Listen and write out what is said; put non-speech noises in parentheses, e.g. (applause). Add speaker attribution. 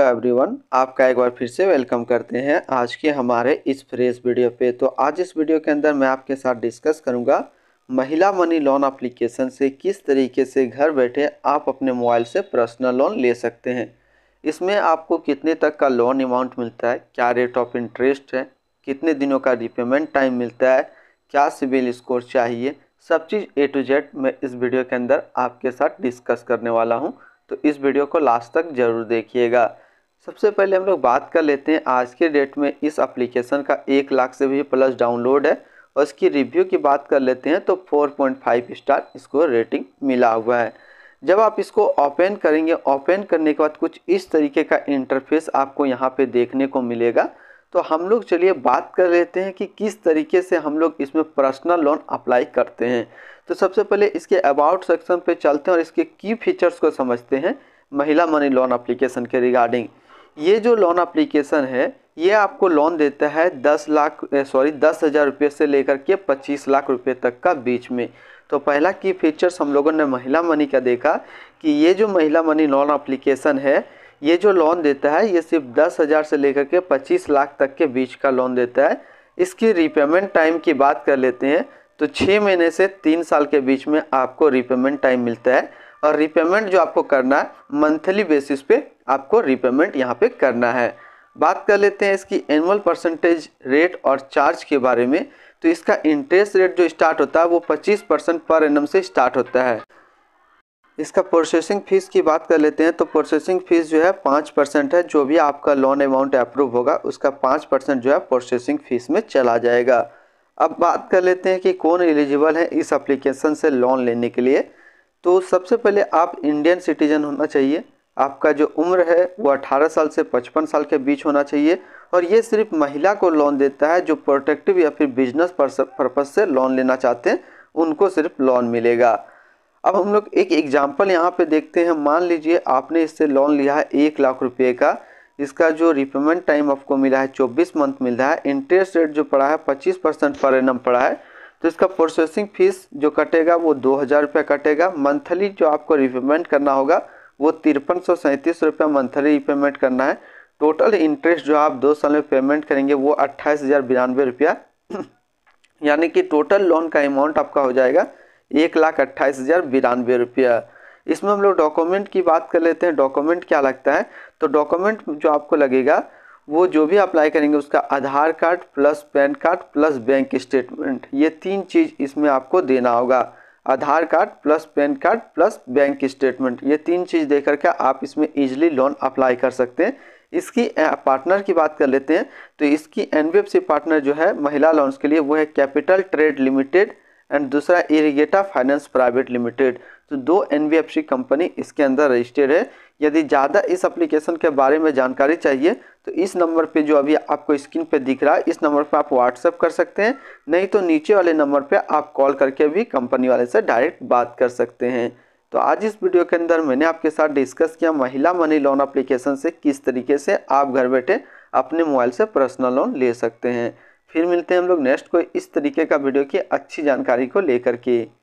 Speaker 1: hello everyone आपका एक बार फिर से वेलकम करते हैं आज के हमारे इस फ्रेश वीडियो पे तो आज इस वीडियो के अंदर मैं आपके साथ डिस्कस करूंगा महिला मनी लोन एप्लीकेशन से किस तरीके से घर बैठे आप अपने मोबाइल से पर्सनल लोन ले सकते हैं इसमें आपको कितने तक का लोन अमाउंट मिलता है क्या रेट ऑफ इंटरेस्ट है कितने दिनों का रिपेमेंट टाइम मिलता है क्या सिविल स्कोर चाहिए सब चीज़ ए टू जेड मैं इस वीडियो के अंदर आपके साथ डिस्कस करने वाला हूँ तो इस वीडियो को लास्ट तक ज़रूर देखिएगा सबसे पहले हम लोग बात कर लेते हैं आज के डेट में इस एप्लीकेशन का एक लाख से भी प्लस डाउनलोड है और इसकी रिव्यू की बात कर लेते हैं तो 4.5 स्टार इसको रेटिंग मिला हुआ है जब आप इसको ओपन करेंगे ओपन करने के बाद कुछ इस तरीके का इंटरफेस आपको यहाँ पे देखने को मिलेगा तो हम लोग चलिए बात कर लेते हैं कि किस तरीके से हम लोग इसमें पर्सनल लोन अप्लाई करते हैं तो सबसे पहले इसके अबाउट सेक्शन पर चलते हैं और इसके की फीचर्स को समझते हैं महिला मनी लोन अप्लीकेशन के रिगार्डिंग ये जो लोन अप्लीकेशन है ये आपको लोन देता है दस लाख सॉरी दस हज़ार रुपये से लेकर के पच्चीस लाख रुपये तक का बीच में तो पहला की फीचर्स हम लोगों ने महिला मनी का देखा कि ये जो महिला मनी लोन अप्लीकेशन है ये जो लोन देता है ये सिर्फ दस हज़ार से लेकर के पच्चीस लाख तक के बीच का लोन देता है इसकी रिपेमेंट टाइम की बात कर लेते हैं तो छः महीने से तीन साल के बीच में आपको रिपेमेंट टाइम मिलता है और रिपेमेंट जो आपको करना है मंथली बेसिस पे आपको रिपेमेंट यहाँ पे करना है बात कर लेते हैं इसकी एनुअल परसेंटेज रेट और चार्ज के बारे में तो इसका इंटरेस्ट रेट जो स्टार्ट होता है वो 25 परसेंट पर एनम से स्टार्ट होता है इसका प्रोसेसिंग फ़ीस की बात कर लेते हैं तो प्रोसेसिंग फ़ीस जो है पाँच परसेंट है जो भी आपका लोन अमाउंट अप्रूव होगा उसका पाँच परसेंट जो है प्रोसेसिंग फ़ीस में चला जाएगा अब बात कर लेते हैं कि कौन एलिजिबल है इस एप्लीकेशन से लोन लेने के लिए तो सबसे पहले आप इंडियन सिटीजन होना चाहिए आपका जो उम्र है वो 18 साल से 55 साल के बीच होना चाहिए और ये सिर्फ महिला को लोन देता है जो प्रोटेक्टिव या फिर बिजनेस पर्पज़ से लोन लेना चाहते हैं उनको सिर्फ लोन मिलेगा अब हम लोग एक एग्जाम्पल यहाँ पे देखते हैं मान लीजिए आपने इससे लोन लिया है एक लाख रुपये का इसका जो रिपेमेंट टाइम आपको मिला है चौबीस मंथ मिला है इंटरेस्ट रेट जो पड़ा है पच्चीस परसेंट पर एनम पड़ा है तो इसका प्रोसेसिंग फीस जो कटेगा वो दो हज़ार रुपया कटेगा मंथली जो आपको रिपेमेंट करना होगा वो तिरपन सौ सैंतीस रुपया मंथली रिपेमेंट करना है टोटल इंटरेस्ट जो आप दो साल में पेमेंट करेंगे वो अट्ठाईस हज़ार बिरानवे रुपया (clears throat) यानी कि टोटल लोन का अमाउंट आपका हो जाएगा एक लाख अट्ठाईस हज़ार बिरानवे रुपया इसमें हम लोग डॉक्यूमेंट की बात कर लेते हैं डॉक्यूमेंट क्या लगता है तो डॉक्यूमेंट जो आपको लगेगा वो जो भी अप्लाई करेंगे उसका Aadhaar card plus PAN card plus bank statement ये तीन चीज़ इसमें आपको देना होगा Aadhaar card plus PAN card plus bank statement ये तीन चीज़ देकर के आप इसमें ईजिली लोन अप्लाई कर सकते हैं इसकी पार्टनर की बात कर लेते हैं तो इसकी एन पार्टनर जो है महिला लोन्स के लिए वो है कैपिटल ट्रेड लिमिटेड एंड दूसरा इरीगेटा फाइनेंस प्राइवेट लिमिटेड तो दो एन कंपनी इसके अंदर रजिस्टर्ड है यदि ज़्यादा इस एप्लीकेशन के बारे में जानकारी चाहिए तो इस नंबर पे जो अभी आपको स्क्रीन पे दिख रहा है इस नंबर पे आप व्हाट्सअप कर सकते हैं नहीं तो नीचे वाले नंबर पे आप कॉल करके भी कंपनी वाले से डायरेक्ट बात कर सकते हैं तो आज इस वीडियो के अंदर मैंने आपके साथ डिस्कस किया महिला मनी लोन अप्लीकेशन से किस तरीके से आप घर बैठे अपने मोबाइल से पर्सनल लोन ले सकते हैं फिर मिलते हैं हम लोग नेक्स्ट को इस तरीके का वीडियो की अच्छी जानकारी को लेकर के